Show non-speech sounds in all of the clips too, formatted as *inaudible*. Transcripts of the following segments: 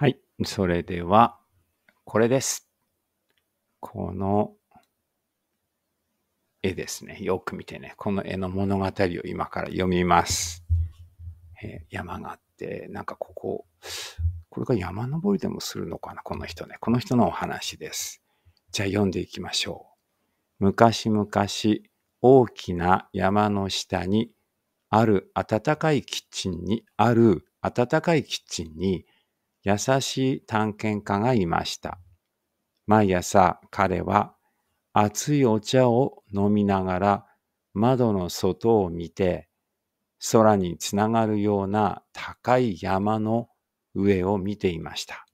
はい。それでは、これです。この絵ですね。よく見てね。この絵の物語を今から読みます。えー、山があって、なんかここ、これが山登りでもするのかなこの人ね。この人のお話です。じゃあ読んでいきましょう。昔々、大きな山の下にある暖かいキッチンに、ある暖かいキッチンに、優しい探検家がいました。毎朝彼は熱いお茶を飲みながら窓の外を見て空につながるような高い山の上を見ていました。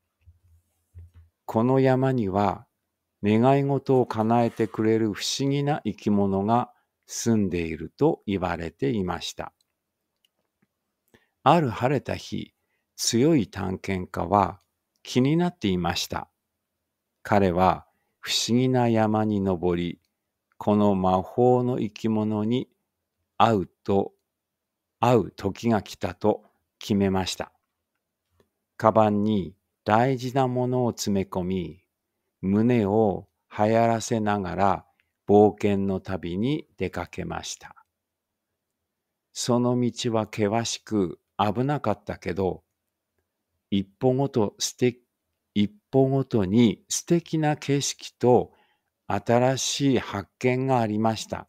この山には願い事を叶えてくれる不思議な生き物が住んでいると言われていました。ある晴れた日、強い探検家は気になっていました。彼は不思議な山に登り、この魔法の生き物に会うと、会う時が来たと決めました。カバンに大事なものを詰め込み、胸を流行らせながら冒険の旅に出かけました。その道は険しく危なかったけど、一歩ごとして一歩ごとに素敵な景色と新しい発見がありました。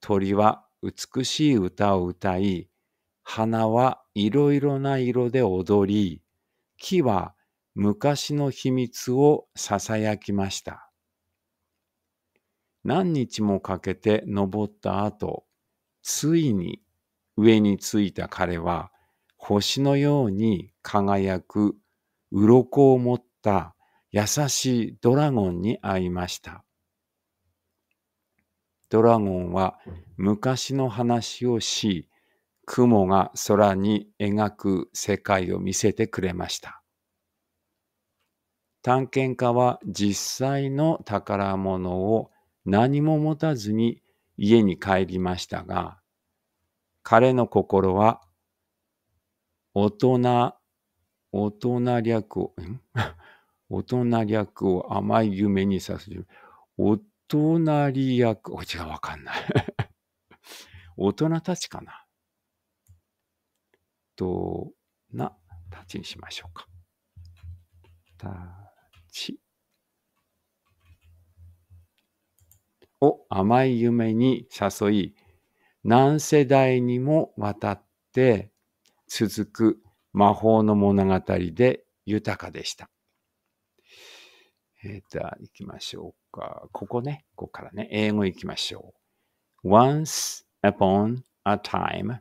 鳥は美しい歌を歌い、花はいろいろな色で踊り、木は昔の秘密をささやきました。何日もかけて登った後、ついに上に着いた彼は星のように輝く鱗を持った優しいドラゴンに会いました。ドラゴンは昔の話をし、雲が空に描く世界を見せてくれました。探検家は実際の宝物を何も持たずに家に帰りましたが、彼の心は大人大人略を、*laughs* 大人略を甘い夢にさせる。人隣役、おちがわかんない *laughs* 大人たちかな。と、な、たちにしましょうか。たち。を甘い夢に誘い、何世代にもわたって続く魔法の物語で豊かでした。えっ、と、行きましょうか。ここね、ここからね、英語行きましょう。Once upon a time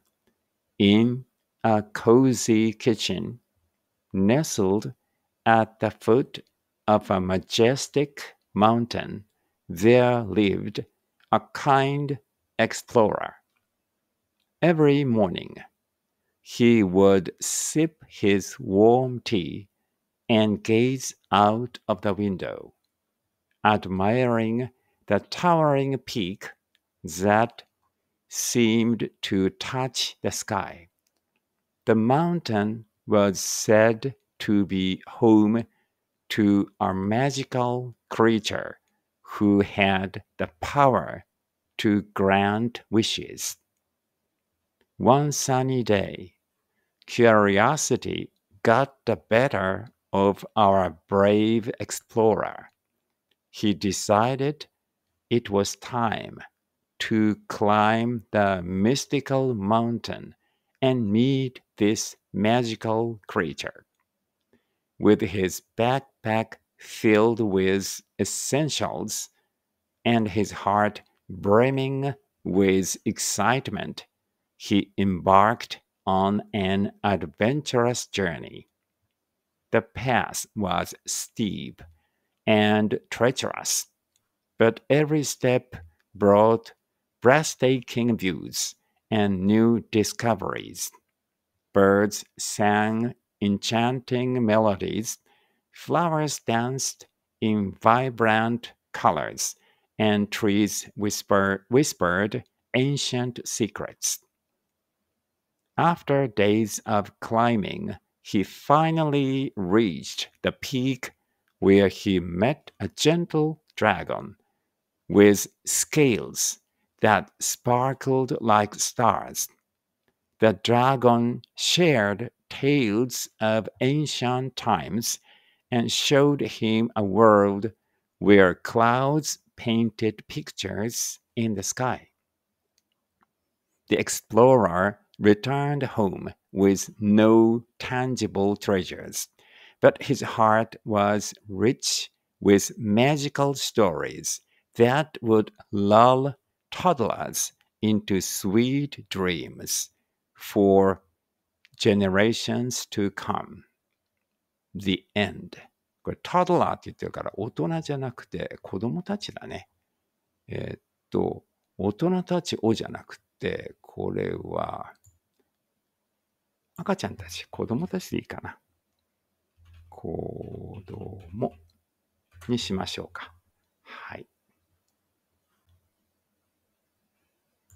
in a cozy kitchen nestled at the foot of a majestic mountain, there lived a kind explorer. Every morning, he would sip his warm tea and gaze out of the window, admiring the towering peak that seemed to touch the sky. The mountain was said to be home to a magical creature who had the power to grant wishes. One sunny day, curiosity got the better of our brave explorer. He decided it was time to climb the mystical mountain and meet this magical creature. With his backpack filled with essentials and his heart brimming with excitement, he embarked on an adventurous journey. The path was steep and treacherous, but every step brought breathtaking views and new discoveries. Birds sang enchanting melodies, flowers danced in vibrant colors, and trees whisper, whispered ancient secrets. After days of climbing, he finally reached the peak where he met a gentle dragon with scales that sparkled like stars. The dragon shared tales of ancient times and showed him a world where clouds painted pictures in the sky. The explorer returned home with no tangible treasures, but his heart was rich with magical stories that would lull toddlers into sweet dreams for generations to come. The end. これ、タドラーって言ってるから、大人じゃなくて子供たちだね。えー、っと、大人たちをじゃなくて、これは、赤ちゃんたち、子供たちでいいかな。子供にしましょうか。